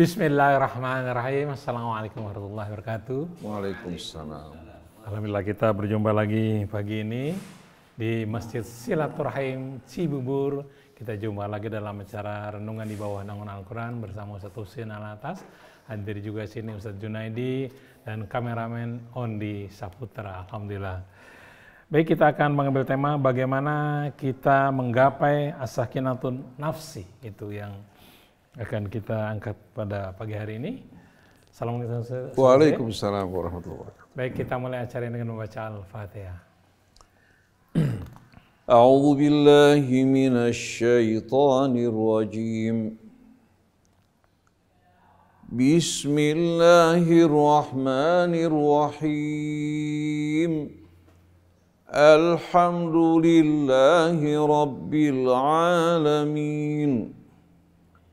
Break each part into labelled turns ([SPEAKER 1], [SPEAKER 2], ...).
[SPEAKER 1] Bismillahirrahmanirrahim. Assalamualaikum warahmatullahi wabarakatuh. Waalaikumsalam. Alhamdulillah kita berjumpa lagi pagi ini di Masjid Silaturahim Cibubur. Kita jumpa lagi dalam acara Renungan di Bawah Naungan Al-Quran bersama Ustaz Husin al atas. Hadir juga sini Ustaz Junaidi dan kameramen Ondi Saputra. Alhamdulillah. Baik, kita akan mengambil tema bagaimana kita menggapai asakinatun nafsi itu yang akan kita angkat pada pagi hari ini. Assalamualaikum Waalaikumsalam warahmatullahi wabarakatuh. Baik, kita mulai acara ini dengan membaca Al-Fatihah.
[SPEAKER 2] أعوذ بالله من الشيطان الرجيم بسم الله الرحمن الرحيم الحمد لله رب العالمين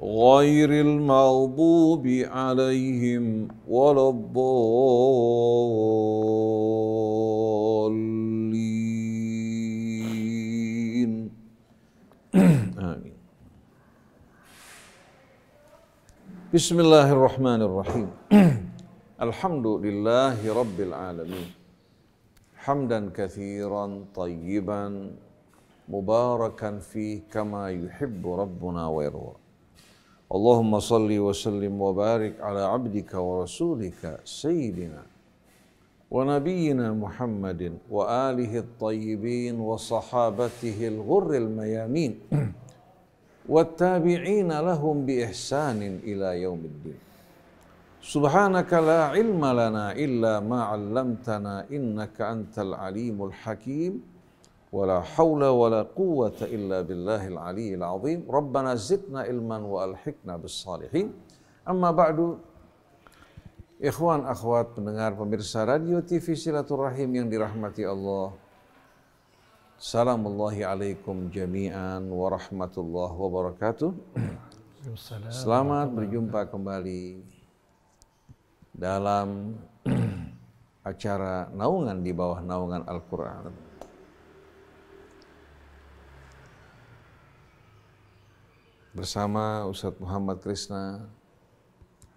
[SPEAKER 2] غير المغضوب عليهم ولا الضالين آمين بسم الله الرحمن الرحيم الحمد لله رب العالمين حمدا كثيرا طيبا مباركا فيه كما يحب ربنا ويرضى اللهم صل وسلم وبارك على عبدك ورسولك سيدنا ونبينا محمد واله الطيبين وصحابته الغر الميامين والتابعين لهم باحسان الى يوم الدين سبحانك لا علم لنا الا ما علمتنا انك انت العليم الحكيم ولا حول ولا قوة إلا بالله العلي العظيم ربنا زدنا علما وألحقنا بالصالحين أما بعد
[SPEAKER 3] Ikhwan akhwat pendengar pemirsa Radio TV Silaturahim yang dirahmati
[SPEAKER 2] Allah Salamullahi alaikum jami'an warahmatullahi wabarakatuh Selamat berjumpa kembali
[SPEAKER 3] dalam acara naungan di bawah naungan Al-Quran bersama Ustadz Muhammad Krishna,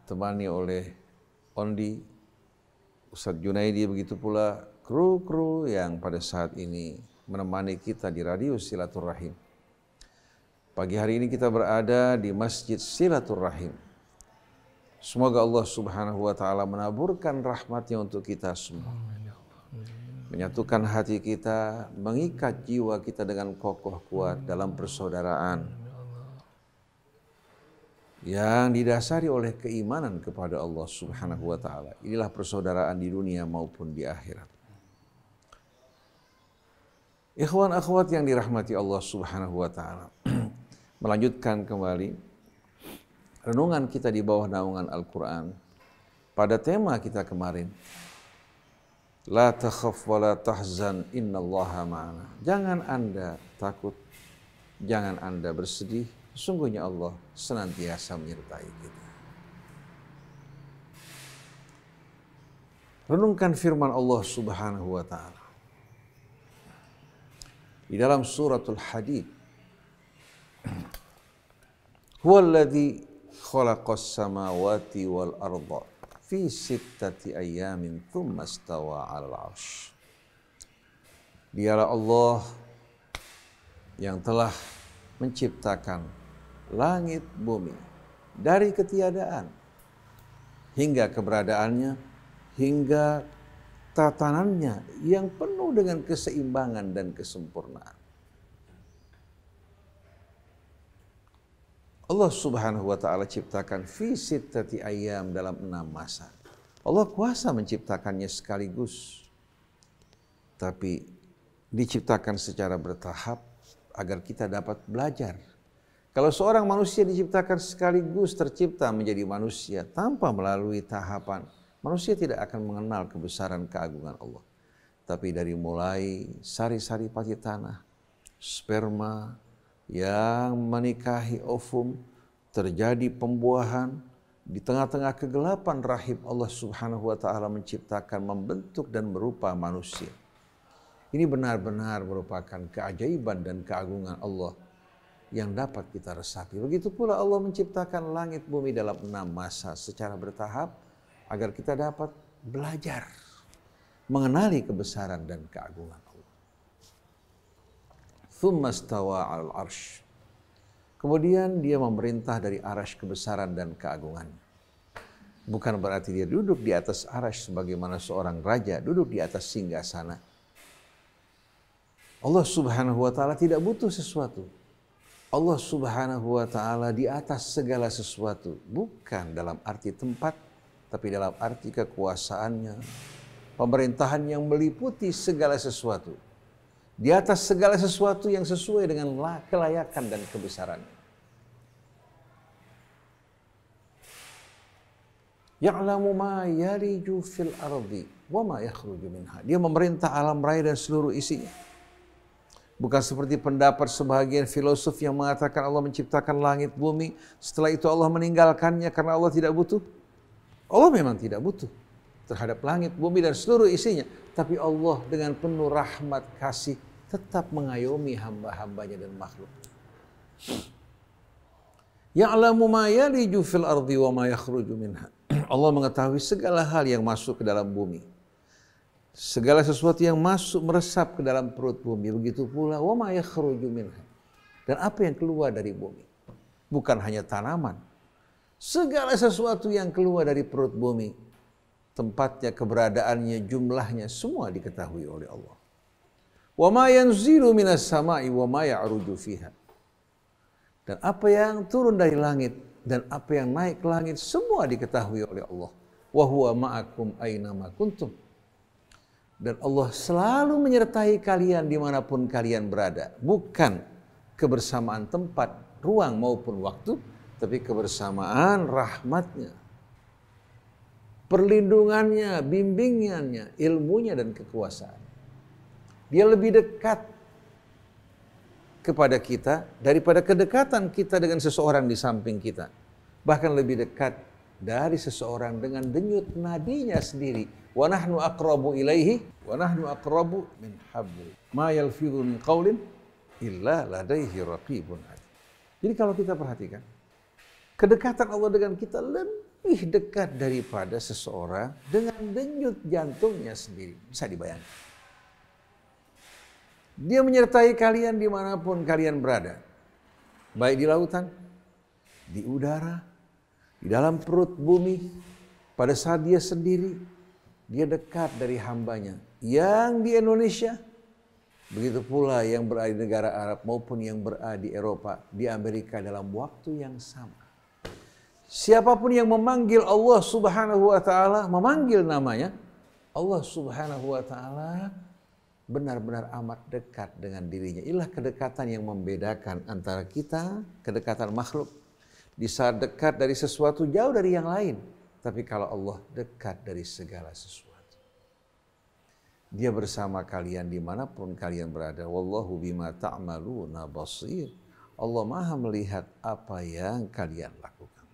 [SPEAKER 3] temani oleh Ondi, Ustadz Junaidi begitu pula kru-kru yang pada saat ini menemani kita di Radio Silaturahim. Pagi hari ini kita berada di Masjid Silaturahim. Semoga Allah Subhanahu wa taala menaburkan rahmatnya untuk kita semua. Ya Menyatukan hati kita, mengikat jiwa kita dengan kokoh kuat dalam persaudaraan yang didasari oleh keimanan kepada Allah Subhanahu wa taala. Inilah persaudaraan di dunia maupun di akhirat. Ikhwan akhwat yang dirahmati Allah Subhanahu wa taala. Melanjutkan kembali renungan kita di bawah naungan Al-Qur'an pada tema kita kemarin. La takhaf wa la tahzan innallaha ma'ana. Jangan Anda takut, jangan Anda bersedih, sungguhnya Allah senantiasa menyertai kita. Renungkan firman Allah Subhanahu wa taala. Di dalam suratul Hadid. Huwa alladhi khalaqas samawati wal arda fi sittati ayamin thumma istawa 'alal 'arsy. Dialah Allah yang telah menciptakan langit bumi dari ketiadaan hingga keberadaannya hingga tatanannya yang penuh dengan keseimbangan dan kesempurnaan. Allah Subhanahu wa taala ciptakan fi sittati ayam dalam enam masa. Allah kuasa menciptakannya sekaligus. Tapi diciptakan secara bertahap agar kita dapat belajar kalau seorang manusia diciptakan sekaligus tercipta menjadi manusia tanpa melalui tahapan, manusia tidak akan mengenal kebesaran keagungan Allah. Tapi dari mulai sari-sari pati tanah, sperma yang menikahi ovum, terjadi pembuahan, di tengah-tengah kegelapan rahim Allah Subhanahu wa taala menciptakan, membentuk dan berupa manusia. Ini benar-benar merupakan keajaiban dan keagungan Allah yang dapat kita resapi. Begitu pula Allah menciptakan langit bumi dalam enam masa secara bertahap agar kita dapat belajar mengenali kebesaran dan keagungan Allah. Thumma stawa al arsh. Kemudian dia memerintah dari arash kebesaran dan keagungan. Bukan berarti dia duduk di atas arash sebagaimana seorang raja duduk di atas singgah sana. Allah subhanahu wa ta'ala tidak butuh sesuatu Allah Subhanahu wa taala di atas segala sesuatu, bukan dalam arti tempat, tapi dalam arti kekuasaannya, pemerintahan yang meliputi segala sesuatu. Di atas segala sesuatu yang sesuai dengan kelayakan dan kebesarannya. Ya'lamu ma yariju fil ardi wa ma yakhruju minha. Dia memerintah alam raya dan seluruh isinya Bukan seperti pendapat sebahagian filosof yang mengatakan Allah menciptakan langit bumi, setelah itu Allah meninggalkannya karena Allah tidak butuh. Allah memang tidak butuh terhadap langit, bumi dan seluruh isinya. Tapi Allah dengan penuh rahmat kasih tetap mengayomi hamba-hambanya dan makhluk. Ya'lamu ma yaliju fil ardi wa ma yakhruju minha. Allah mengetahui segala hal yang masuk ke dalam bumi Segala sesuatu yang masuk meresap ke dalam perut bumi, begitu pula wa ma yakhruju minha. Dan apa yang keluar dari bumi? Bukan hanya tanaman. Segala sesuatu yang keluar dari perut bumi, tempatnya, keberadaannya, jumlahnya semua diketahui oleh Allah. Wa ma yanzilu minas sama'i wa ma ya'ruju fiha. Dan apa yang turun dari langit dan apa yang naik ke langit semua diketahui oleh Allah. Wa huwa ma'akum aina ma kuntum dan Allah selalu menyertai kalian dimanapun kalian berada. Bukan kebersamaan tempat, ruang maupun waktu, tapi kebersamaan rahmatnya. Perlindungannya, bimbingannya, ilmunya dan kekuasaan. Dia lebih dekat kepada kita daripada kedekatan kita dengan seseorang di samping kita. Bahkan lebih dekat dari seseorang dengan denyut nadinya sendiri. Wa nahnu ilaihi wa nahnu min habli. Ma yalfidhu min qawlin illa ladaihi raqibun Jadi kalau kita perhatikan, kedekatan Allah dengan kita lebih dekat daripada seseorang dengan denyut jantungnya sendiri. Bisa dibayangkan. Dia menyertai kalian dimanapun kalian berada. Baik di lautan, di udara, di dalam perut bumi, pada saat dia sendiri, dia dekat dari hambanya. Yang di Indonesia, begitu pula yang berada di negara Arab maupun yang berada di Eropa, di Amerika dalam waktu yang sama. Siapapun yang memanggil Allah Subhanahu wa taala, memanggil namanya, Allah Subhanahu wa taala benar-benar amat dekat dengan dirinya. Inilah kedekatan yang membedakan antara kita, kedekatan makhluk di saat dekat dari sesuatu jauh dari yang lain. Tapi kalau Allah dekat dari segala sesuatu. Dia bersama kalian dimanapun kalian berada. Wallahu bima ta'maluna basir. Allah maha melihat apa yang kalian lakukan.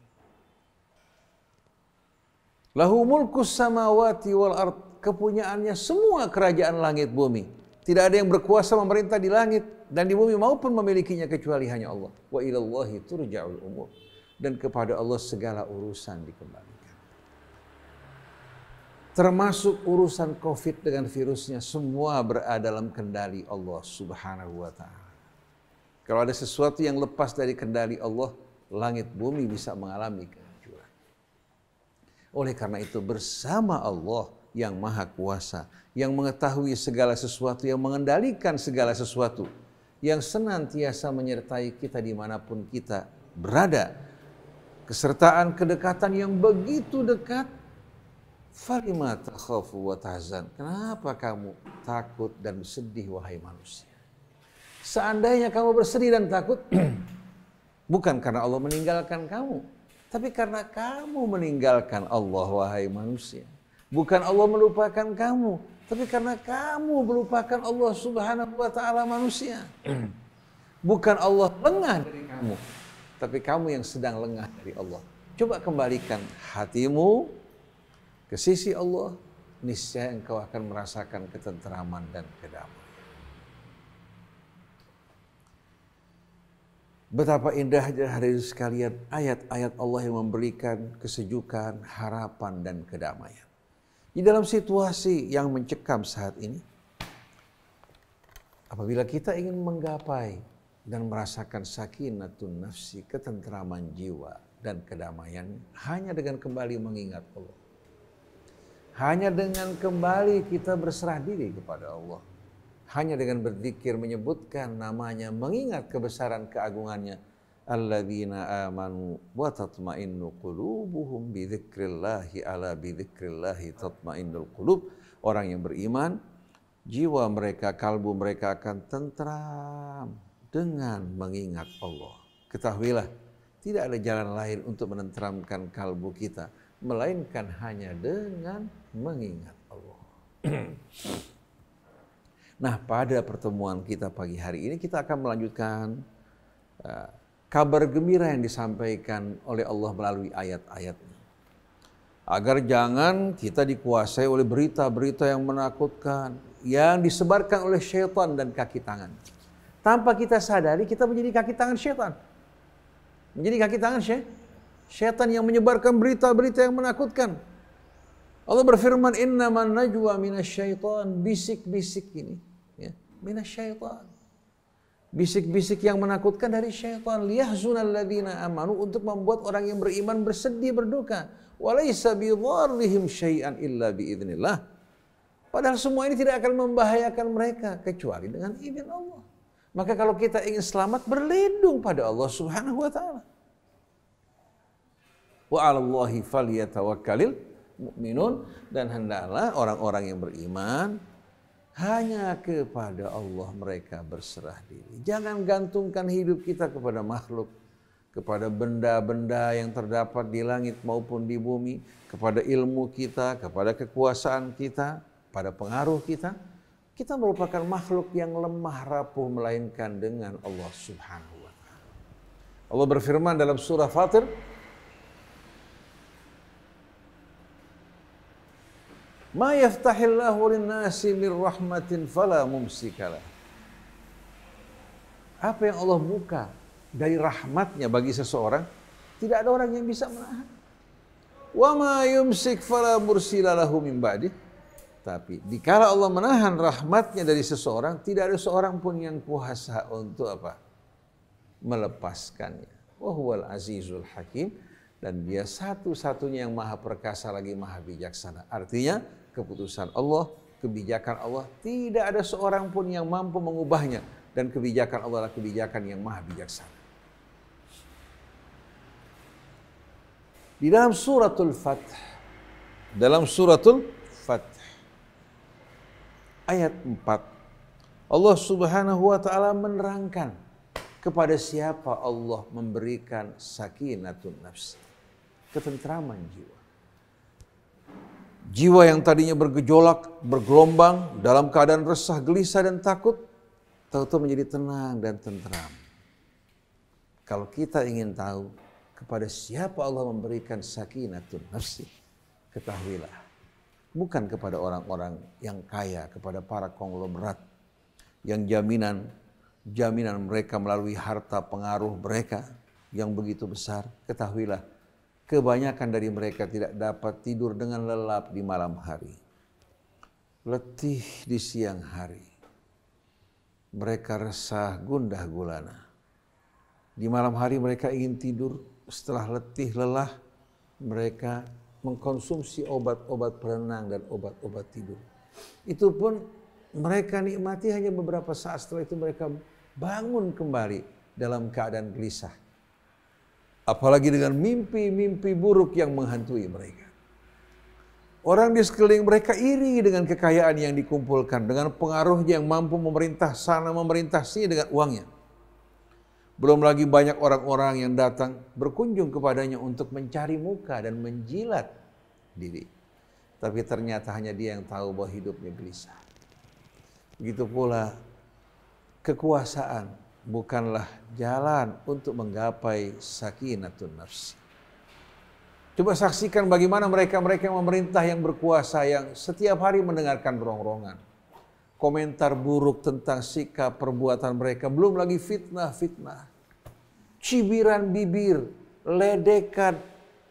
[SPEAKER 3] Lahu mulku samawati wal ard. Kepunyaannya semua kerajaan langit bumi. Tidak ada yang berkuasa memerintah di langit dan di bumi maupun memilikinya kecuali hanya Allah. Wa ilallahi turja'ul umur dan kepada Allah segala urusan dikembalikan. Termasuk urusan COVID dengan virusnya semua berada dalam kendali Allah Subhanahu wa taala. Kalau ada sesuatu yang lepas dari kendali Allah, langit bumi bisa mengalami kehancuran. Oleh karena itu bersama Allah yang maha kuasa, yang mengetahui segala sesuatu, yang mengendalikan segala sesuatu, yang senantiasa menyertai kita dimanapun kita berada, kesertaan kedekatan yang begitu dekat. Kenapa kamu takut dan sedih wahai manusia? Seandainya kamu bersedih dan takut, bukan karena Allah meninggalkan kamu, tapi karena kamu meninggalkan Allah, wahai manusia. Bukan Allah melupakan kamu, tapi karena kamu melupakan Allah Subhanahu wa Ta'ala, manusia. Bukan Allah lengah dari kamu, tapi kamu yang sedang lengah dari Allah. Coba kembalikan hatimu ke sisi Allah, niscaya engkau akan merasakan ketenteraman dan kedamaian. Betapa indahnya hari ini sekalian ayat-ayat Allah yang memberikan kesejukan, harapan, dan kedamaian. Di dalam situasi yang mencekam saat ini, apabila kita ingin menggapai dan merasakan sakinatun nafsi, ketentraman jiwa dan kedamaian hanya dengan kembali mengingat Allah. Hanya dengan kembali kita berserah diri kepada Allah. Hanya dengan berzikir menyebutkan namanya, mengingat kebesaran keagungannya. Alladzina amanu wa tatma'innu qulubuhum bi ala bi tatma'innul qulub. Orang yang beriman, jiwa mereka, kalbu mereka akan tentram dengan mengingat Allah. Ketahuilah, tidak ada jalan lain untuk menenteramkan kalbu kita, melainkan hanya dengan mengingat Allah. Nah, pada pertemuan kita pagi hari ini kita akan melanjutkan uh, kabar gembira yang disampaikan oleh Allah melalui ayat-ayatnya. Agar jangan kita dikuasai oleh berita-berita yang menakutkan yang disebarkan oleh syaitan dan kaki tangan. Tanpa kita sadari, kita menjadi kaki tangan setan. Menjadi kaki tangan setan. yang menyebarkan berita-berita yang menakutkan. Allah berfirman, Inna man najwa minasyaitan. Bisik-bisik ini. Ya. Minasyaitan. Bisik-bisik yang menakutkan dari syaitan. Liyahzunal ladhina amanu. Untuk membuat orang yang beriman bersedih, berduka. walaisa bidharrihim syai'an illa biidnillah. Padahal semua ini tidak akan membahayakan mereka. Kecuali dengan izin Allah. Maka kalau kita ingin selamat berlindung pada Allah Subhanahu wa taala.
[SPEAKER 2] Wa 'alallahi falyatawakkalil
[SPEAKER 3] mu'minun dan hendaklah orang-orang yang beriman hanya kepada Allah mereka berserah diri. Jangan gantungkan hidup kita kepada makhluk, kepada benda-benda yang terdapat di langit maupun di bumi, kepada ilmu kita, kepada kekuasaan kita, pada pengaruh kita, kita merupakan makhluk yang lemah rapuh melainkan dengan Allah Subhanahu wa taala. Allah berfirman dalam surah Fatir, "Ma yaftahillahu lin-nasi min rahmatin fala mumsikalah." Apa yang Allah buka dari rahmatnya bagi seseorang, tidak ada orang yang bisa menahan. Wa ma yumsik fala mursila lahu min ba'dih. Tapi dikala Allah menahan rahmatnya dari seseorang, tidak ada seorang pun yang kuasa untuk apa? Melepaskannya. Wahuwal azizul hakim. Dan dia satu-satunya yang maha perkasa lagi maha bijaksana. Artinya keputusan Allah, kebijakan Allah, tidak ada seorang pun yang mampu mengubahnya. Dan kebijakan Allah adalah kebijakan yang maha bijaksana. Di dalam suratul Fath, dalam suratul ayat 4. Allah Subhanahu wa taala menerangkan kepada siapa Allah memberikan sakinatun nafsi ketentraman jiwa. Jiwa yang tadinya bergejolak, bergelombang dalam keadaan resah, gelisah dan takut, tentu menjadi tenang dan tentram. Kalau kita ingin tahu kepada siapa Allah memberikan sakinatun nafsi, ketahuilah bukan kepada orang-orang yang kaya, kepada para konglomerat yang jaminan jaminan mereka melalui harta pengaruh mereka yang begitu besar. Ketahuilah, kebanyakan dari mereka tidak dapat tidur dengan lelap di malam hari. Letih di siang hari. Mereka resah gundah gulana. Di malam hari mereka ingin tidur, setelah letih lelah mereka mengkonsumsi obat-obat perenang dan obat-obat tidur. Itu pun mereka nikmati hanya beberapa saat setelah itu mereka bangun kembali dalam keadaan gelisah. Apalagi dengan mimpi-mimpi buruk yang menghantui mereka. Orang di sekeliling mereka iri dengan kekayaan yang dikumpulkan, dengan pengaruhnya yang mampu memerintah sana, memerintah sini dengan uangnya. Belum lagi banyak orang-orang yang datang berkunjung kepadanya untuk mencari muka dan menjilat diri. Tapi ternyata hanya dia yang tahu bahwa hidupnya gelisah. Begitu pula kekuasaan bukanlah jalan untuk menggapai sakinatun nafsi. Coba saksikan bagaimana mereka-mereka yang memerintah yang berkuasa yang setiap hari mendengarkan rongrongan komentar buruk tentang sikap perbuatan mereka. Belum lagi fitnah-fitnah. Cibiran bibir, ledekan,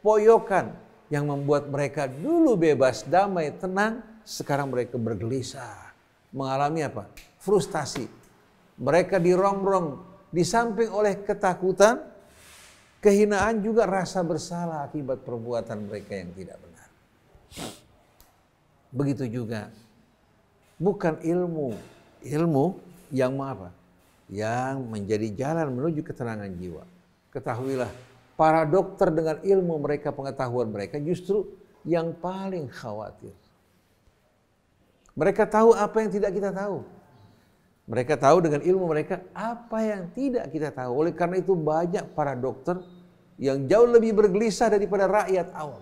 [SPEAKER 3] poyokan yang membuat mereka dulu bebas, damai, tenang, sekarang mereka bergelisah. Mengalami apa? Frustasi. Mereka dirongrong, disamping oleh ketakutan, kehinaan juga rasa bersalah akibat perbuatan mereka yang tidak benar. Begitu juga bukan ilmu. Ilmu yang apa? Yang menjadi jalan menuju ketenangan jiwa. Ketahuilah, para dokter dengan ilmu mereka, pengetahuan mereka justru yang paling khawatir. Mereka tahu apa yang tidak kita tahu. Mereka tahu dengan ilmu mereka apa yang tidak kita tahu. Oleh karena itu banyak para dokter yang jauh lebih bergelisah daripada rakyat awam.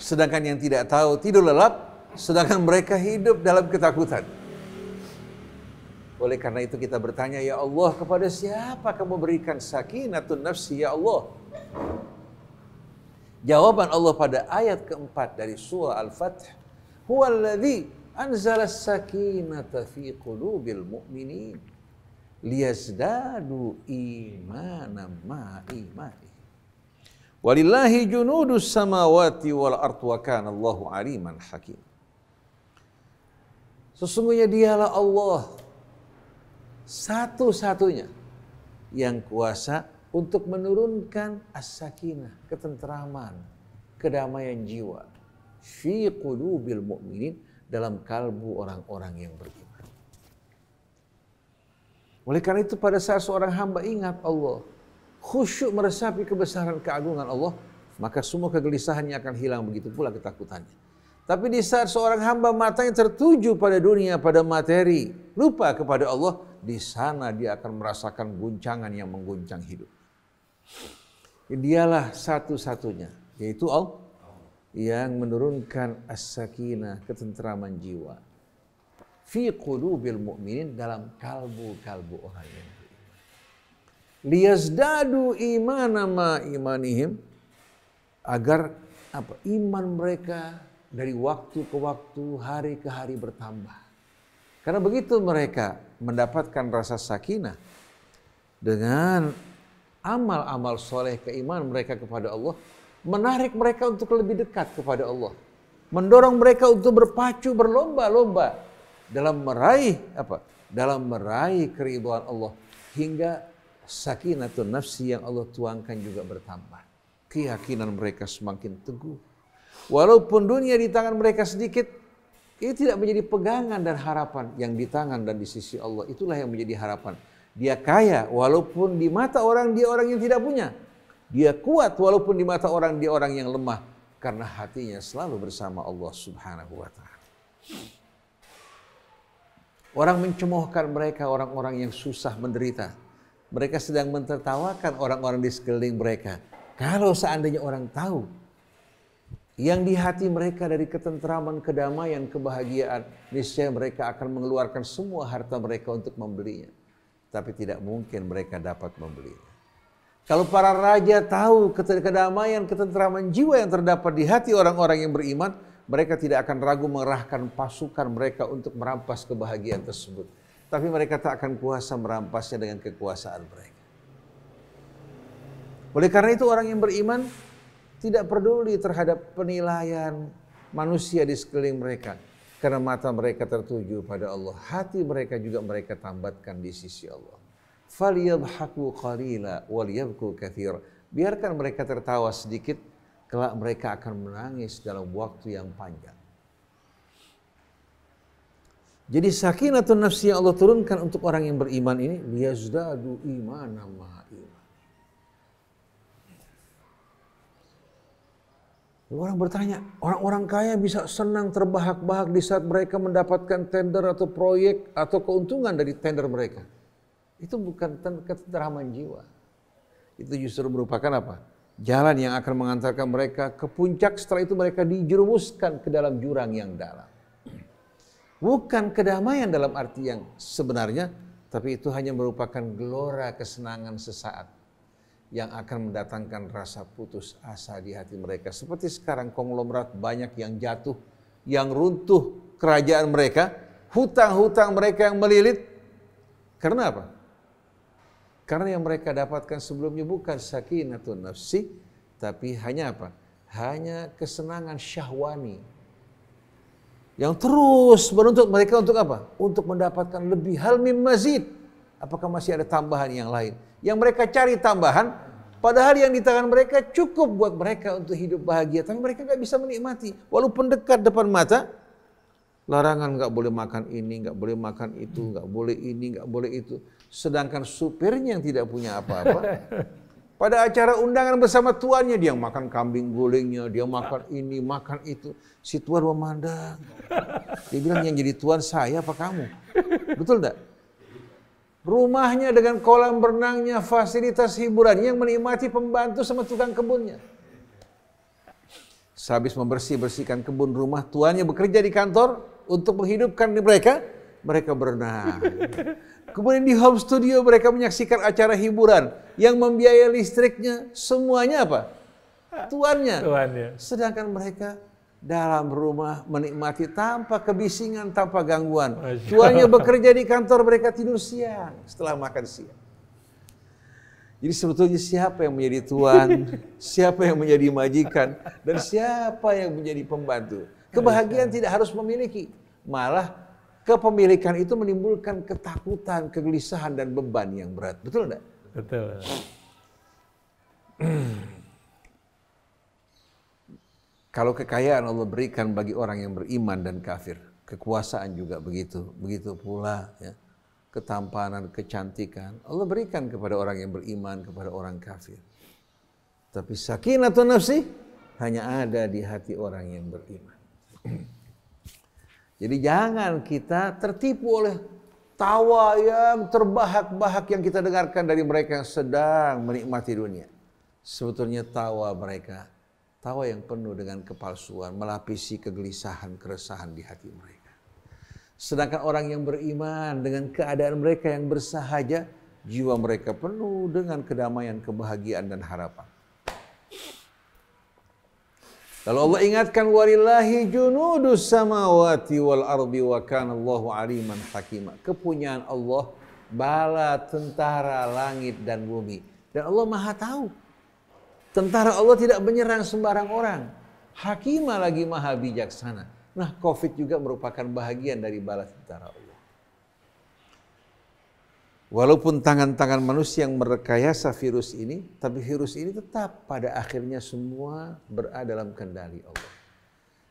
[SPEAKER 3] Sedangkan yang tidak tahu tidur lelap, Sedangkan mereka hidup dalam ketakutan. Oleh karena itu kita bertanya, Ya Allah, kepada siapa kamu berikan sakinatun nafsi, Ya Allah? Jawaban Allah pada ayat keempat dari surah al fatih Huwa alladhi anzala sakinata fi qulubil mu'minin liyazdadu imanan ma imani. Walillahi junudus samawati wal ardu wa kanallahu aliman hakim. Sesungguhnya dialah Allah satu-satunya yang kuasa untuk menurunkan as-sakinah, ketentraman, kedamaian jiwa fi qulubil mu'minin dalam kalbu orang-orang yang beriman. Oleh karena itu pada saat seorang hamba ingat Allah, khusyuk meresapi kebesaran keagungan Allah, maka semua kegelisahannya akan hilang begitu pula ketakutannya. Tapi di saat seorang hamba matanya tertuju pada dunia, pada materi, lupa kepada Allah, di sana dia akan merasakan guncangan yang mengguncang hidup. Dialah satu-satunya, yaitu Allah yang menurunkan as-sakinah, ketentraman jiwa. Fi qulubil mu'minin dalam kalbu-kalbu orang yang Liyazdadu imanama imanihim agar apa iman mereka dari waktu ke waktu, hari ke hari bertambah. Karena begitu mereka mendapatkan rasa sakinah dengan amal-amal soleh keimanan mereka kepada Allah, menarik mereka untuk lebih dekat kepada Allah. Mendorong mereka untuk berpacu, berlomba-lomba dalam meraih apa? Dalam meraih keriduan Allah hingga sakinah sakinatun nafsi yang Allah tuangkan juga bertambah. Keyakinan mereka semakin teguh Walaupun dunia di tangan mereka sedikit, ini tidak menjadi pegangan dan harapan yang di tangan dan di sisi Allah. Itulah yang menjadi harapan. Dia kaya walaupun di mata orang dia orang yang tidak punya. Dia kuat walaupun di mata orang dia orang yang lemah karena hatinya selalu bersama Allah Subhanahu wa taala. Orang mencemohkan mereka orang-orang yang susah menderita. Mereka sedang mentertawakan orang-orang di sekeliling mereka. Kalau seandainya orang tahu yang di hati mereka dari ketentraman, kedamaian, kebahagiaan, niscaya mereka akan mengeluarkan semua harta mereka untuk membelinya. Tapi tidak mungkin mereka dapat membelinya. Kalau para raja tahu kedamaian, ketentraman jiwa yang terdapat di hati orang-orang yang beriman, mereka tidak akan ragu mengerahkan pasukan mereka untuk merampas kebahagiaan tersebut. Tapi mereka tak akan kuasa merampasnya dengan kekuasaan mereka. Oleh karena itu orang yang beriman tidak peduli terhadap penilaian manusia di sekeliling mereka. Karena mata mereka tertuju pada Allah, hati mereka juga mereka tambatkan di sisi Allah. Faliyabhaku qalila waliyabku kathir. Biarkan mereka tertawa sedikit, kelak mereka akan menangis dalam waktu yang panjang. Jadi sakinatun nafsi yang Allah turunkan untuk orang yang beriman ini, liyazdadu imanamah. Orang bertanya, orang-orang kaya bisa senang terbahak-bahak di saat mereka mendapatkan tender atau proyek atau keuntungan dari tender mereka. Itu bukan ketenteraman jiwa. Itu justru merupakan apa? Jalan yang akan mengantarkan mereka ke puncak setelah itu mereka dijerumuskan ke dalam jurang yang dalam. Bukan kedamaian dalam arti yang sebenarnya, tapi itu hanya merupakan gelora kesenangan sesaat yang akan mendatangkan rasa putus asa di hati mereka. Seperti sekarang konglomerat banyak yang jatuh, yang runtuh kerajaan mereka, hutang-hutang mereka yang melilit. Karena apa? Karena yang mereka dapatkan sebelumnya bukan sakinatun nafsi, tapi hanya apa? Hanya kesenangan syahwani. Yang terus menuntut mereka untuk apa? Untuk mendapatkan lebih hal mim mazid. Apakah masih ada tambahan yang lain? yang mereka cari tambahan, padahal yang di tangan mereka cukup buat mereka untuk hidup bahagia, tapi mereka nggak bisa menikmati. Walaupun dekat depan mata, larangan nggak boleh makan ini, nggak boleh makan itu, hmm. nggak boleh ini, nggak boleh itu. Sedangkan supirnya yang tidak punya apa-apa, pada acara undangan bersama tuannya dia makan kambing gulingnya, dia makan ini, makan itu. Si tuan memandang. Dia bilang yang jadi tuan saya apa kamu? Betul enggak? rumahnya dengan kolam berenangnya, fasilitas hiburan yang menikmati pembantu sama tukang kebunnya. Sehabis membersih-bersihkan kebun rumah, tuannya bekerja di kantor untuk menghidupkan mereka, mereka berenang. Kemudian di home studio mereka menyaksikan acara hiburan yang membiayai listriknya, semuanya apa? Tuannya. Tuannya. Sedangkan mereka dalam rumah menikmati tanpa kebisingan, tanpa gangguan. Tuannya bekerja di kantor, mereka tidur siang setelah makan siang. Jadi sebetulnya siapa yang menjadi tuan, siapa yang menjadi majikan, dan siapa yang menjadi pembantu. Kebahagiaan tidak harus memiliki, malah kepemilikan itu menimbulkan ketakutan, kegelisahan, dan beban yang berat. Betul enggak? Betul. Kalau kekayaan Allah berikan bagi orang yang beriman dan kafir, kekuasaan juga begitu, begitu pula ya. ketampanan, kecantikan Allah berikan kepada orang yang beriman, kepada orang kafir. Tapi sakinatun nafsi hanya ada di hati orang yang beriman. Jadi jangan kita tertipu oleh tawa yang terbahak-bahak yang kita dengarkan dari mereka yang sedang menikmati dunia. Sebetulnya tawa mereka Tawa yang penuh dengan kepalsuan melapisi kegelisahan, keresahan di hati mereka. Sedangkan orang yang beriman dengan keadaan mereka yang bersahaja, jiwa mereka penuh dengan kedamaian, kebahagiaan dan harapan. Lalu Allah ingatkan walillahi junudus samawati wal ardi wa kanallahu aliman hakima. Kepunyaan Allah bala tentara langit dan bumi. Dan Allah Maha tahu Tentara Allah tidak menyerang sembarang orang. Hakimah lagi maha bijaksana. Nah COVID juga merupakan bahagian dari balas tentara Allah. Walaupun tangan-tangan manusia yang merekayasa virus ini, tapi virus ini tetap pada akhirnya semua berada dalam kendali Allah.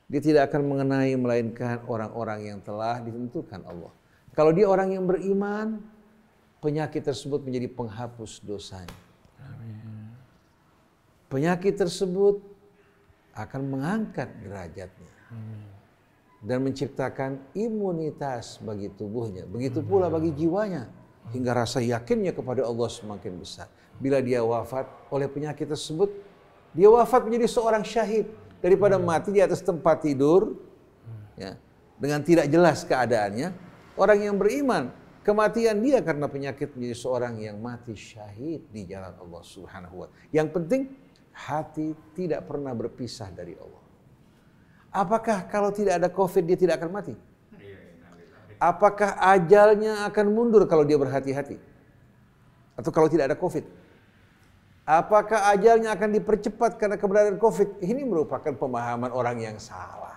[SPEAKER 3] Dia tidak akan mengenai melainkan orang-orang yang telah ditentukan Allah. Kalau dia orang yang beriman, penyakit tersebut menjadi penghapus dosanya penyakit tersebut akan mengangkat derajatnya dan menciptakan imunitas bagi tubuhnya. Begitu pula bagi jiwanya hingga rasa yakinnya kepada Allah semakin besar. Bila dia wafat oleh penyakit tersebut, dia wafat menjadi seorang syahid daripada mati di atas tempat tidur ya, dengan tidak jelas keadaannya. Orang yang beriman kematian dia karena penyakit menjadi seorang yang mati syahid di jalan Allah Subhanahu wa Yang penting hati tidak pernah berpisah dari Allah. Apakah kalau tidak ada COVID dia tidak akan mati? Apakah ajalnya akan mundur kalau dia berhati-hati? Atau kalau tidak ada COVID? Apakah ajalnya akan dipercepat karena keberadaan COVID? Ini merupakan pemahaman orang yang salah.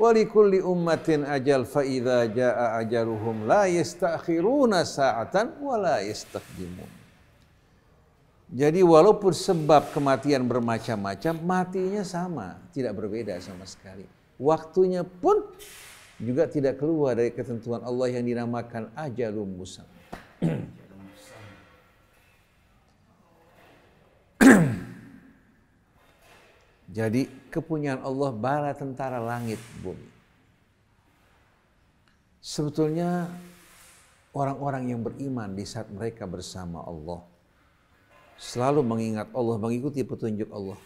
[SPEAKER 3] Walikulli ummatin ajal fa jaa ajaluhum la yastakhiruna sa'atan wa la yastaqdimun. Jadi walaupun sebab kematian bermacam-macam, matinya sama, tidak berbeda sama sekali. Waktunya pun juga tidak keluar dari ketentuan Allah yang dinamakan ajalum musam. Jadi kepunyaan Allah bala tentara langit bumi. Sebetulnya orang-orang yang beriman di saat mereka bersama Allah selalu mengingat Allah, mengikuti petunjuk Allah.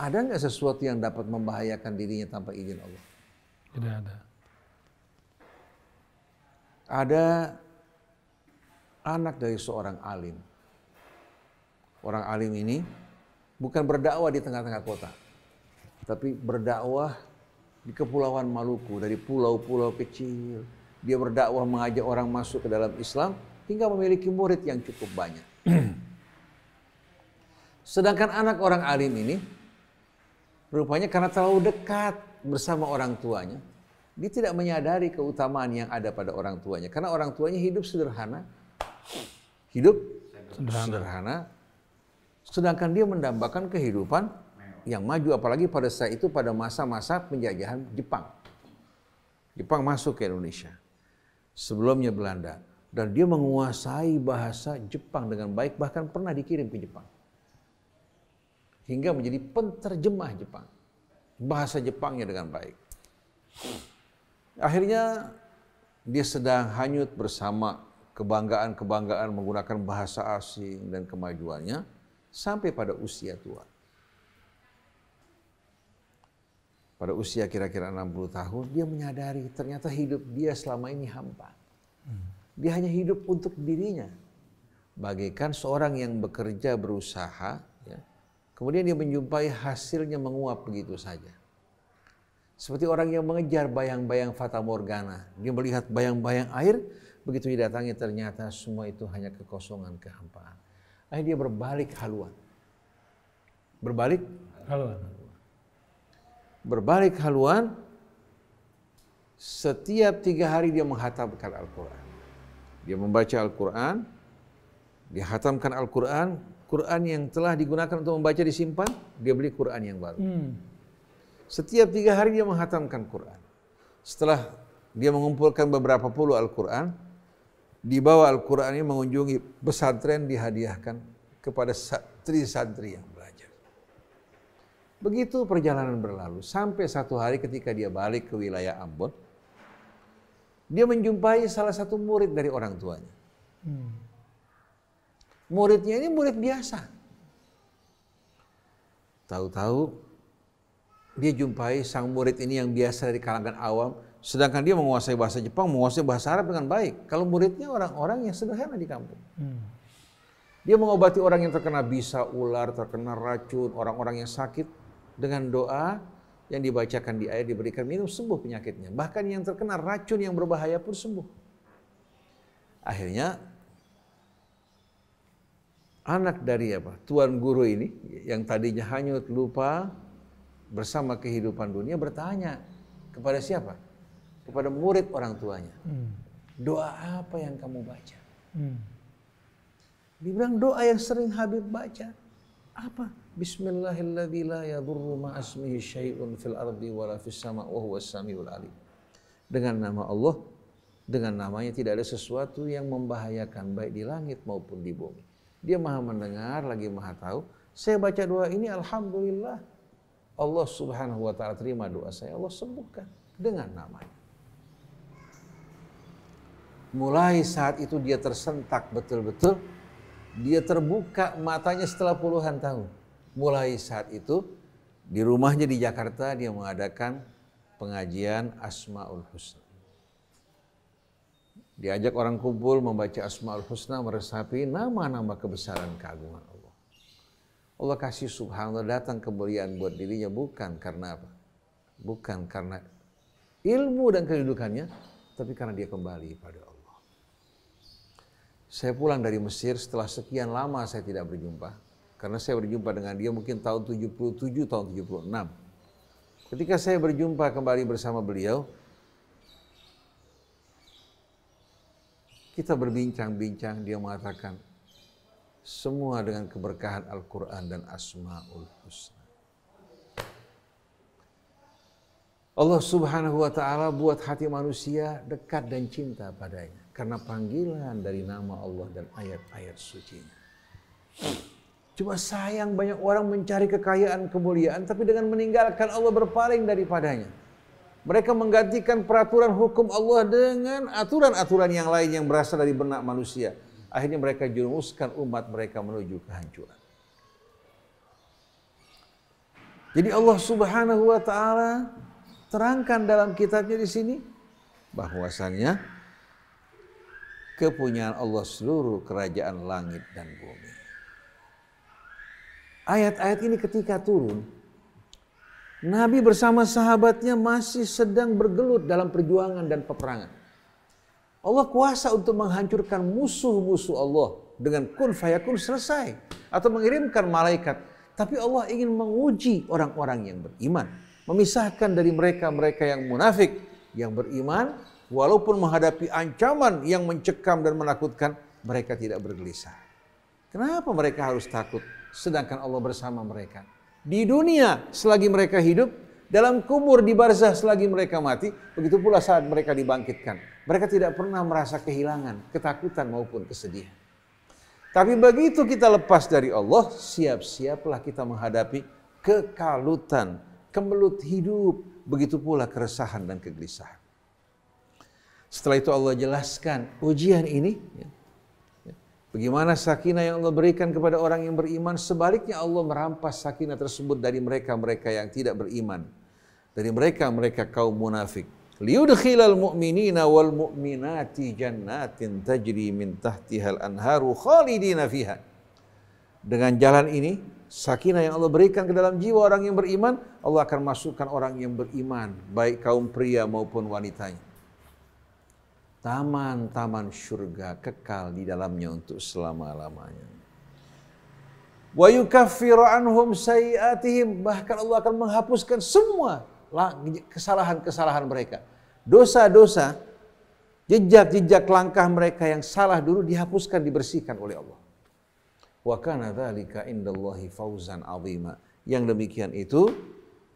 [SPEAKER 3] Ada nggak sesuatu yang dapat membahayakan dirinya tanpa izin Allah? Tidak ada. Ada anak dari seorang alim. Orang alim ini bukan berdakwah di tengah-tengah kota, tapi berdakwah di kepulauan Maluku, dari pulau-pulau kecil. Dia berdakwah mengajak orang masuk ke dalam Islam hingga memiliki murid yang cukup banyak. Sedangkan anak orang alim ini rupanya karena terlalu dekat bersama orang tuanya, dia tidak menyadari keutamaan yang ada pada orang tuanya. Karena orang tuanya hidup sederhana, hidup sederhana. sederhana sedangkan dia mendambakan kehidupan yang maju apalagi pada saat itu pada masa-masa penjajahan Jepang. Jepang masuk ke Indonesia. Sebelumnya Belanda dan dia menguasai bahasa Jepang dengan baik bahkan pernah dikirim ke Jepang hingga menjadi penterjemah Jepang. Bahasa Jepangnya dengan baik. Akhirnya dia sedang hanyut bersama kebanggaan-kebanggaan menggunakan bahasa asing dan kemajuannya sampai pada usia tua. Pada usia kira-kira 60 tahun, dia menyadari ternyata hidup dia selama ini hampa. Dia hanya hidup untuk dirinya. Bagaikan seorang yang bekerja berusaha Kemudian dia menjumpai hasilnya menguap begitu saja. Seperti orang yang mengejar bayang-bayang Fata Morgana. Dia melihat bayang-bayang air, begitu didatangi ternyata semua itu hanya kekosongan, kehampaan. Akhirnya dia berbalik haluan. Berbalik haluan. Berbalik haluan, setiap tiga hari dia menghatamkan Al-Quran. Dia membaca Al-Quran, dia hatamkan Al-Quran, Quran yang telah digunakan untuk membaca disimpan, dia beli Quran yang baru. Hmm. Setiap tiga hari dia menghatamkan Quran. Setelah dia mengumpulkan beberapa puluh Al-Quran, dibawa Al-Quran ini mengunjungi pesantren dihadiahkan kepada santri-santri yang belajar. Begitu perjalanan berlalu, sampai satu hari ketika dia balik ke wilayah Ambon, dia menjumpai salah satu murid dari orang tuanya. Hmm Muridnya ini murid biasa. Tahu-tahu dia jumpai sang murid ini yang biasa dari kalangan awam, sedangkan dia menguasai bahasa Jepang, menguasai bahasa Arab dengan baik. Kalau muridnya orang-orang yang sederhana di kampung. Hmm. Dia mengobati orang yang terkena bisa, ular, terkena racun, orang-orang yang sakit dengan doa yang dibacakan di ayat diberikan minum sembuh penyakitnya. Bahkan yang terkena racun yang berbahaya pun sembuh. Akhirnya anak dari apa? Tuan guru ini yang tadinya hanyut lupa bersama kehidupan dunia bertanya kepada siapa? Kepada murid orang tuanya. Hmm. Doa apa yang kamu baca? Hmm. Dibilang doa yang sering Habib baca. Apa? Bismillahilladzi Dengan nama Allah, dengan namanya tidak ada sesuatu yang membahayakan baik di langit maupun di bumi. Dia maha mendengar, lagi maha tahu. Saya baca doa ini, Alhamdulillah. Allah subhanahu wa ta'ala terima doa saya. Allah sembuhkan dengan namanya. Mulai saat itu dia tersentak betul-betul. Dia terbuka matanya setelah puluhan tahun. Mulai saat itu di rumahnya di Jakarta dia mengadakan pengajian Asmaul Husna. Diajak orang kumpul membaca Asmaul Husna meresapi nama-nama kebesaran keagungan Allah. Allah kasih subhanallah datang kemuliaan buat dirinya bukan karena apa? Bukan karena ilmu dan kedudukannya, tapi karena dia kembali pada Allah. Saya pulang dari Mesir setelah sekian lama saya tidak berjumpa. Karena saya berjumpa dengan dia mungkin tahun 77, tahun 76. Ketika saya berjumpa kembali bersama beliau, kita berbincang-bincang, dia mengatakan, semua dengan keberkahan Al-Quran dan Asma'ul Husna. Allah subhanahu wa ta'ala buat hati manusia dekat dan cinta padanya. Karena panggilan dari nama Allah dan ayat-ayat sucinya. Cuma sayang banyak orang mencari kekayaan, kemuliaan, tapi dengan meninggalkan Allah berpaling daripadanya. Mereka menggantikan peraturan hukum Allah dengan aturan-aturan yang lain yang berasal dari benak manusia. Akhirnya mereka juruskan umat mereka menuju kehancuran. Jadi Allah Subhanahu wa taala terangkan dalam kitabnya di sini bahwasannya kepunyaan Allah seluruh kerajaan langit dan bumi. Ayat-ayat ini ketika turun Nabi bersama sahabatnya masih sedang bergelut dalam perjuangan dan peperangan. Allah kuasa untuk menghancurkan musuh-musuh Allah dengan kun fayakun selesai atau mengirimkan malaikat. Tapi Allah ingin menguji orang-orang yang beriman, memisahkan dari mereka mereka yang munafik, yang beriman walaupun menghadapi ancaman yang mencekam dan menakutkan, mereka tidak bergelisah. Kenapa mereka harus takut sedangkan Allah bersama mereka? di dunia selagi mereka hidup, dalam kubur di barzah selagi mereka mati, begitu pula saat mereka dibangkitkan. Mereka tidak pernah merasa kehilangan, ketakutan maupun kesedihan. Tapi begitu kita lepas dari Allah, siap-siaplah kita menghadapi kekalutan, kemelut hidup, begitu pula keresahan dan kegelisahan. Setelah itu Allah jelaskan ujian ini, ya, Bagaimana sakinah yang Allah berikan kepada orang yang beriman, sebaliknya Allah merampas sakinah tersebut dari mereka-mereka yang tidak beriman. Dari mereka-mereka kaum munafik. Liudkhilal mu'minina wal mu'minati jannatin tajri min tahtihal anharu khalidina fiha. Dengan jalan ini, sakinah yang Allah berikan ke dalam jiwa orang yang beriman, Allah akan masukkan orang yang beriman, baik kaum pria maupun wanitanya taman-taman surga kekal di dalamnya untuk selama-lamanya. Wa yukaffiru anhum sayiatihim bahkan Allah akan menghapuskan semua kesalahan-kesalahan mereka. Dosa-dosa, jejak-jejak langkah mereka yang salah dulu dihapuskan, dibersihkan oleh Allah. Wa kana dzalika indallahi fauzan azima. Yang demikian itu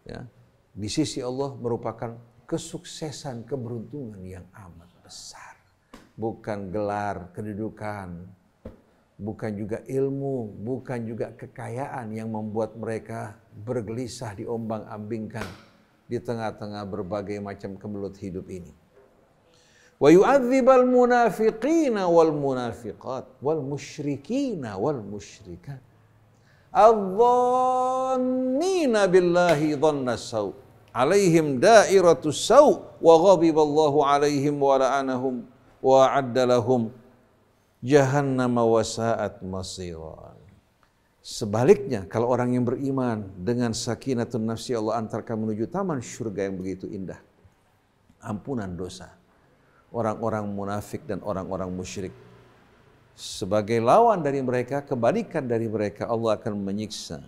[SPEAKER 3] ya, di sisi Allah merupakan kesuksesan, keberuntungan yang amat besar. Bukan gelar, kedudukan, bukan juga ilmu, bukan juga kekayaan yang membuat mereka bergelisah diombang-ambingkan di tengah-tengah berbagai macam kemelut hidup ini. Wa yu'adzibal munafiqina wal munafiqat wal musyrikina wal musyrikat. Adh-dhannina billahi dhanna alaihim dairatus saw wa ghabiballahu alaihim wa la'anahum wa addalahum jahannama Saat masiran. Sebaliknya, kalau orang yang beriman dengan sakinatun nafsi Allah antarkan menuju taman surga yang begitu indah. Ampunan dosa. Orang-orang munafik dan orang-orang musyrik. Sebagai lawan dari mereka, kebalikan dari mereka, Allah akan menyiksa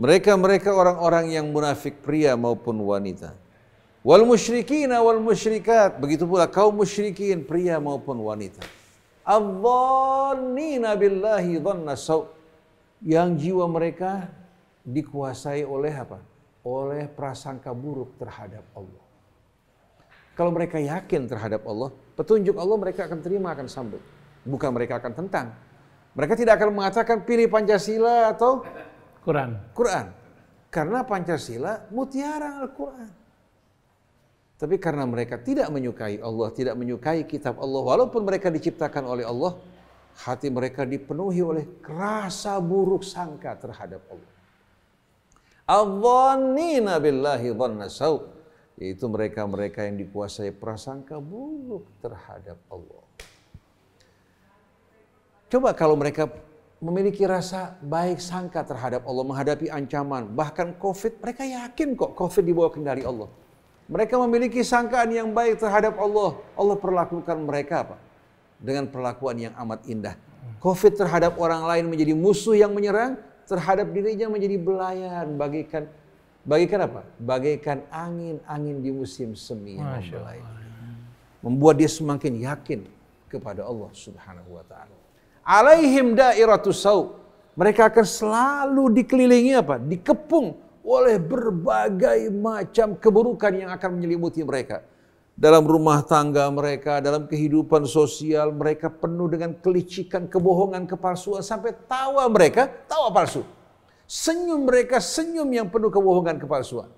[SPEAKER 3] mereka-mereka orang-orang yang munafik pria maupun wanita. Wal musyrikin wal musyrikat. Begitu pula kaum musyrikin pria maupun wanita. Adh-dhannina billahi dhanna saw. Yang jiwa mereka dikuasai oleh apa? Oleh prasangka buruk terhadap Allah. Kalau mereka yakin terhadap Allah, petunjuk Allah mereka akan terima, akan sambut. Bukan mereka akan tentang. Mereka tidak akan mengatakan pilih Pancasila atau Quran. Quran. Karena Pancasila mutiara Al-Quran. Tapi karena mereka tidak menyukai Allah, tidak menyukai kitab Allah, walaupun mereka diciptakan oleh Allah, hati mereka dipenuhi oleh rasa buruk sangka terhadap Allah. Adzannina billahi dhanna yaitu mereka-mereka yang dikuasai prasangka buruk terhadap Allah. Coba kalau mereka memiliki rasa baik sangka terhadap Allah menghadapi ancaman bahkan covid mereka yakin kok covid dibawa kendali Allah mereka memiliki sangkaan yang baik terhadap Allah Allah perlakukan mereka apa dengan perlakuan yang amat indah covid terhadap orang lain menjadi musuh yang menyerang terhadap dirinya menjadi belayan bagikan bagikan apa bagikan angin angin di musim semi yang membuat dia semakin yakin kepada Allah Subhanahu wa taala Alaihim dairatus sau. Mereka akan selalu dikelilingi apa? Dikepung oleh berbagai macam keburukan yang akan menyelimuti mereka. Dalam rumah tangga mereka, dalam kehidupan sosial mereka penuh dengan kelicikan, kebohongan, kepalsuan sampai tawa mereka, tawa palsu. Senyum mereka, senyum yang penuh kebohongan, kepalsuan.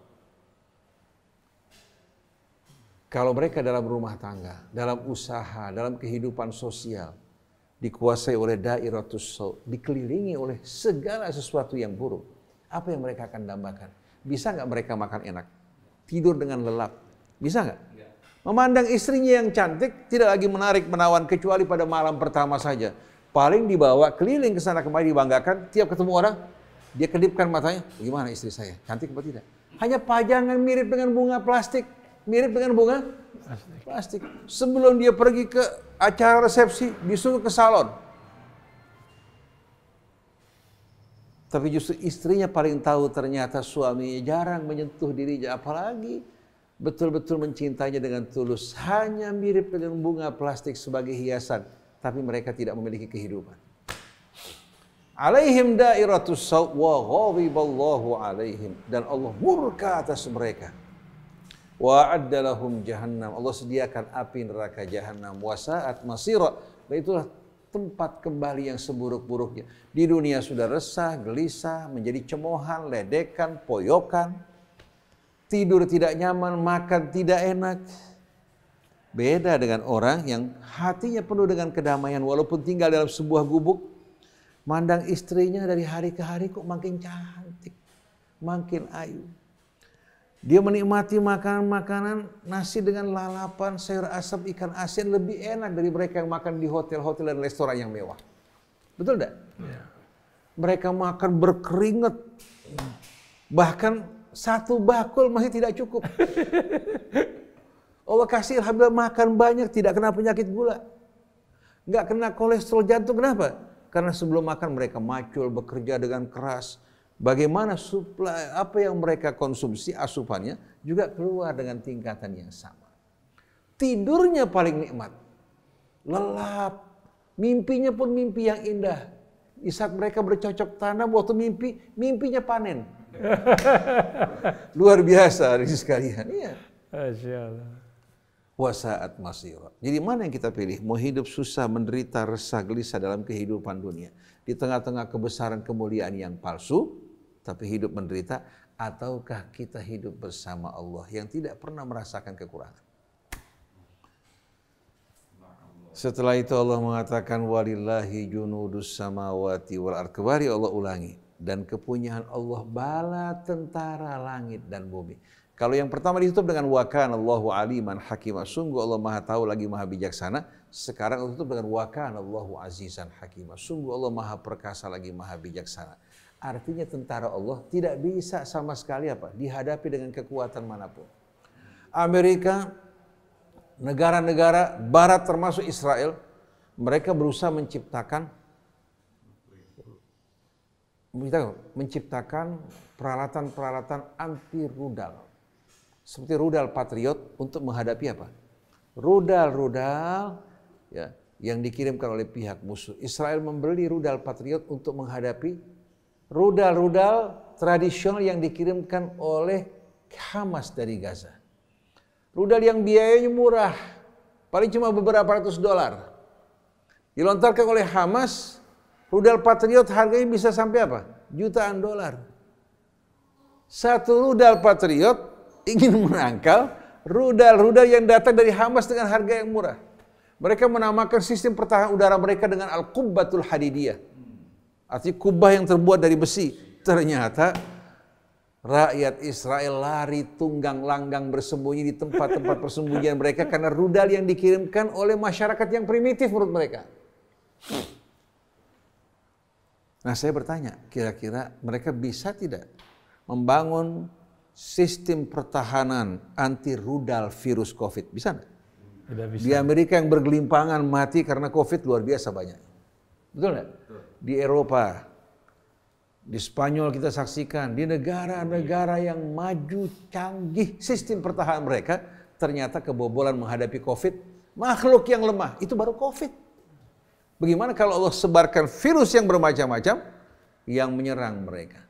[SPEAKER 3] Kalau mereka dalam rumah tangga, dalam usaha, dalam kehidupan sosial, dikuasai oleh dairatus saud, dikelilingi oleh segala sesuatu yang buruk. Apa yang mereka akan dambakan? Bisa nggak mereka makan enak? Tidur dengan lelap? Bisa nggak? Ya. Memandang istrinya yang cantik tidak lagi menarik menawan kecuali pada malam pertama saja. Paling dibawa keliling ke sana kemari dibanggakan, tiap ketemu orang dia kedipkan matanya, gimana istri saya? Cantik apa tidak? Hanya pajangan mirip dengan bunga plastik, mirip dengan bunga Plastik. Sebelum dia pergi ke acara resepsi, disuruh ke salon. Tapi justru istrinya paling tahu ternyata suaminya jarang menyentuh dirinya. Apalagi betul-betul mencintainya dengan tulus. Hanya mirip dengan bunga plastik sebagai hiasan. Tapi mereka tidak memiliki kehidupan. Alaihim dairatus sawwa ghawiballahu alaihim. Dan Allah murka atas mereka wa addalahum jahannam. Allah sediakan api neraka jahannam wasaat masira. Dan itulah tempat kembali yang seburuk-buruknya. Di dunia sudah resah, gelisah, menjadi cemohan, ledekan, poyokan. Tidur tidak nyaman, makan tidak enak. Beda dengan orang yang hatinya penuh dengan kedamaian walaupun tinggal dalam sebuah gubuk. Mandang istrinya dari hari ke hari kok makin cantik, makin ayu dia menikmati makanan-makanan nasi dengan lalapan, sayur asap, ikan asin lebih enak dari mereka yang makan di hotel-hotel dan restoran yang mewah. Betul tidak? Ya. Mereka makan berkeringat. Bahkan satu bakul masih tidak cukup. Allah kasih alhamdulillah makan banyak, tidak kena penyakit gula. Nggak kena kolesterol jantung, kenapa? Karena sebelum makan mereka macul, bekerja dengan keras, Bagaimana suplai apa yang mereka konsumsi asupannya juga keluar dengan tingkatan yang sama. Tidurnya paling nikmat. Lelap. Mimpinya pun mimpi yang indah. Di mereka bercocok tanam waktu mimpi, mimpinya panen. Luar biasa hari sekalian. Iya. Wasaat masira. Jadi mana yang kita pilih? Mau hidup susah, menderita, resah, gelisah dalam kehidupan dunia. Di tengah-tengah kebesaran kemuliaan yang palsu, tapi hidup menderita ataukah kita hidup bersama Allah yang tidak pernah merasakan kekurangan. Setelah itu Allah mengatakan walillahi junudus samawati wal arkebari Allah ulangi dan kepunyaan Allah bala tentara langit dan bumi. Kalau yang pertama ditutup dengan wakan Allahu aliman hakim. Sungguh Allah Maha tahu lagi Maha bijaksana. Sekarang ditutup dengan dengan wakan Allahu azizan hakimah Sungguh Allah Maha perkasa lagi Maha bijaksana. Artinya tentara Allah tidak bisa sama sekali apa dihadapi dengan kekuatan manapun. Amerika, negara-negara barat termasuk Israel, mereka berusaha menciptakan menciptakan peralatan-peralatan anti rudal. Seperti rudal patriot untuk menghadapi apa? Rudal-rudal ya, yang dikirimkan oleh pihak musuh. Israel membeli rudal patriot untuk menghadapi rudal-rudal tradisional yang dikirimkan oleh Hamas dari Gaza. Rudal yang biayanya murah, paling cuma beberapa ratus dolar. Dilontarkan oleh Hamas, rudal Patriot harganya bisa sampai apa? Jutaan dolar. Satu rudal Patriot ingin menangkal rudal-rudal yang datang dari Hamas dengan harga yang murah. Mereka menamakan sistem pertahanan udara mereka dengan Al-Qubbatul Hadidiyah Artinya kubah yang terbuat dari besi. Ternyata rakyat Israel lari tunggang langgang bersembunyi di tempat-tempat persembunyian mereka karena rudal yang dikirimkan oleh masyarakat yang primitif menurut mereka. Nah saya bertanya, kira-kira mereka bisa tidak membangun sistem pertahanan anti rudal virus COVID? Bisa Tidak bisa. Di Amerika yang bergelimpangan mati karena COVID luar biasa banyak. Betul tidak? di Eropa, di Spanyol kita saksikan, di negara-negara yang maju canggih sistem pertahanan mereka ternyata kebobolan menghadapi Covid, makhluk yang lemah itu baru Covid. Bagaimana kalau Allah sebarkan virus yang bermacam-macam yang menyerang mereka?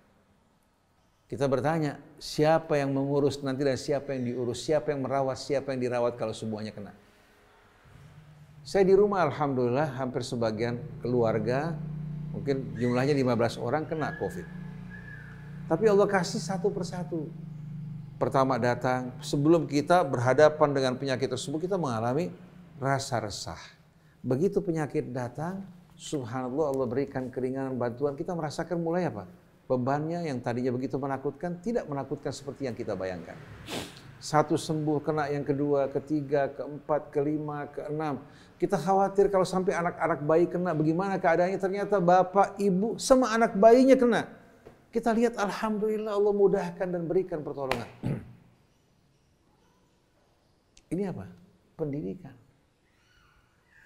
[SPEAKER 3] Kita bertanya, siapa yang mengurus nanti dan siapa yang diurus, siapa yang merawat, siapa yang dirawat kalau semuanya kena? Saya di rumah alhamdulillah hampir sebagian keluarga Mungkin jumlahnya 15 orang kena COVID. Tapi Allah kasih satu persatu. Pertama datang, sebelum kita berhadapan dengan penyakit tersebut, kita mengalami rasa resah. Begitu penyakit datang, subhanallah Allah berikan keringanan bantuan, kita merasakan mulai apa? Bebannya yang tadinya begitu menakutkan, tidak menakutkan seperti yang kita bayangkan satu sembuh kena yang kedua, ketiga, keempat, kelima, keenam. Kita khawatir kalau sampai anak-anak bayi kena, bagaimana keadaannya? Ternyata bapak, ibu, sama anak bayinya kena. Kita lihat Alhamdulillah Allah mudahkan dan berikan pertolongan. Ini apa? Pendidikan.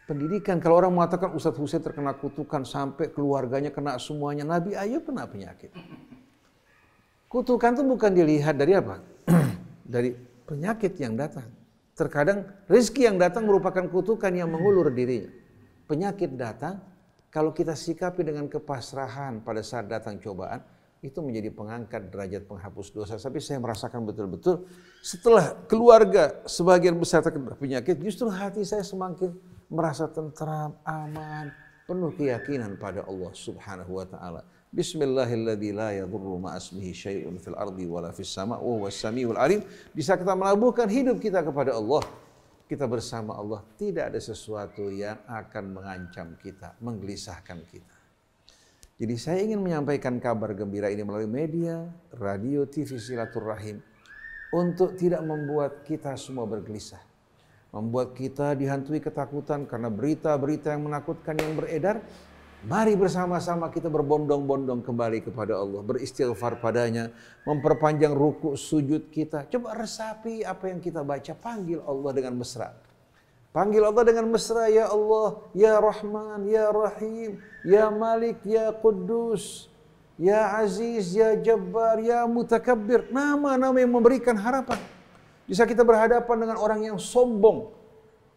[SPEAKER 3] Pendidikan, kalau orang mengatakan Ustadz Husain terkena kutukan sampai keluarganya kena semuanya. Nabi Ayub kena penyakit. Kutukan itu bukan dilihat dari apa? dari penyakit yang datang. Terkadang rezeki yang datang merupakan kutukan yang mengulur dirinya. Penyakit datang, kalau kita sikapi dengan kepasrahan pada saat datang cobaan, itu menjadi pengangkat derajat penghapus dosa. Tapi saya merasakan betul-betul setelah keluarga sebagian besar terkena penyakit, justru hati saya semakin merasa tentram, aman, penuh keyakinan pada Allah Subhanahu wa taala. Bismillahirrahmanirrahim. la yadurru fil ardi walafis sama' samiul kita melabuhkan hidup kita kepada Allah, kita bersama Allah, tidak ada sesuatu yang akan mengancam kita, menggelisahkan kita. Jadi saya ingin menyampaikan kabar gembira ini melalui media, radio, TV, silaturrahim untuk tidak membuat kita semua bergelisah. Membuat kita dihantui ketakutan karena berita-berita yang menakutkan yang beredar Mari bersama-sama kita berbondong-bondong kembali kepada Allah, beristighfar padanya, memperpanjang ruku sujud kita. Coba resapi apa yang kita baca, panggil Allah dengan mesra. Panggil Allah dengan mesra, ya Allah, ya Rahman, ya Rahim, ya Malik, ya Kudus, ya Aziz, ya Jabbar, ya Mutakabbir. Nama-nama yang memberikan harapan. Bisa kita berhadapan dengan orang yang sombong,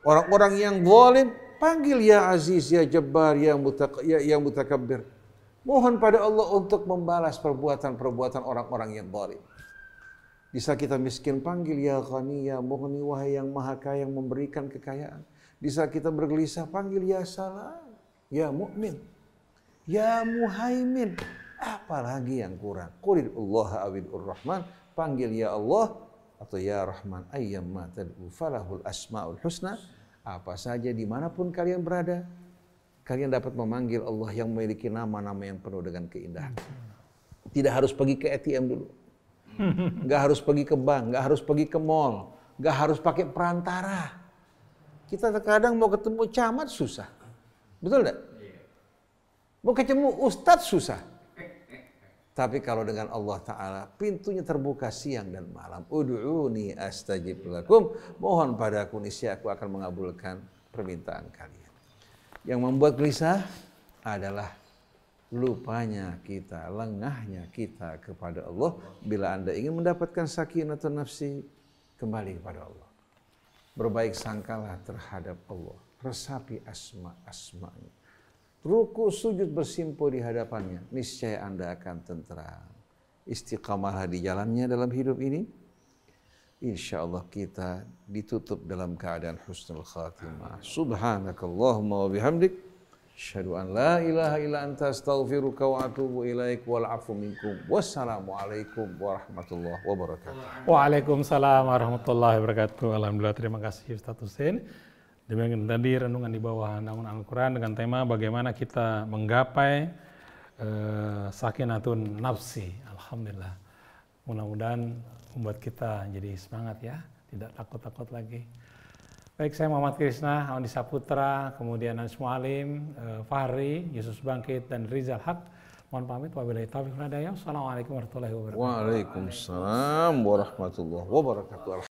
[SPEAKER 3] orang-orang yang zalim, Panggil ya Aziz, ya Jabbar, ya, mutak ya, ya Mutakabbir. Mohon pada Allah untuk membalas perbuatan-perbuatan orang-orang yang zalim. Bisa kita miskin, panggil ya Ghani, ya Mughni, wahai yang maha kaya yang memberikan kekayaan. Bisa kita bergelisah, panggil ya Salam, ya Mukmin, ya Muhaimin. Apalagi yang kurang. Qulil Allah awidur Rahman, panggil ya Allah atau ya Rahman ayyamma tad'u falahul asmaul husna apa saja, dimanapun kalian berada, kalian dapat memanggil Allah yang memiliki nama-nama yang penuh dengan keindahan. Tidak harus pergi ke ATM dulu. Nggak harus pergi ke bank, nggak harus pergi ke mall, nggak harus pakai perantara. Kita terkadang mau ketemu camat susah. Betul tidak iya. Mau ketemu ustadz susah. Tapi kalau dengan Allah Ta'ala, pintunya terbuka siang dan malam. Udu'uni astajib lakum. Mohon padaku, nisya aku akan mengabulkan permintaan kalian. Yang membuat gelisah adalah lupanya kita, lengahnya kita kepada Allah. Bila Anda ingin mendapatkan atau nafsi, kembali kepada Allah. Berbaik sangkalah terhadap Allah. Resapi asma-asmanya ruku sujud bersimpu di hadapannya, niscaya Anda akan tentera. Istiqamah di jalannya dalam hidup ini. Insya Allah kita ditutup dalam keadaan husnul khatimah. Subhanakallahumma wa bihamdik. Asyadu an la ilaha illa anta astaghfiruka wa atubu ilaik wal afu minkum. Wassalamualaikum warahmatullahi wabarakatuh.
[SPEAKER 1] Waalaikumsalam warahmatullahi wabarakatuh. Alhamdulillah terima kasih Ustaz Hussein. Demikian tadi renungan di bawah naungan Al-Quran dengan tema bagaimana kita menggapai e, sakinatun nafsi. Alhamdulillah. Mudah-mudahan membuat kita jadi semangat ya, tidak takut-takut lagi. Baik, saya Muhammad Krisna, Aundi Saputra, kemudian Anis Mualim, e, eh, Fahri, Yusuf Bangkit, dan Rizal Haq. Mohon pamit, wabillahi taufiq Assalamualaikum warahmatullahi wabarakatuh.
[SPEAKER 2] Waalaikumsalam warahmatullahi wabarakatuh.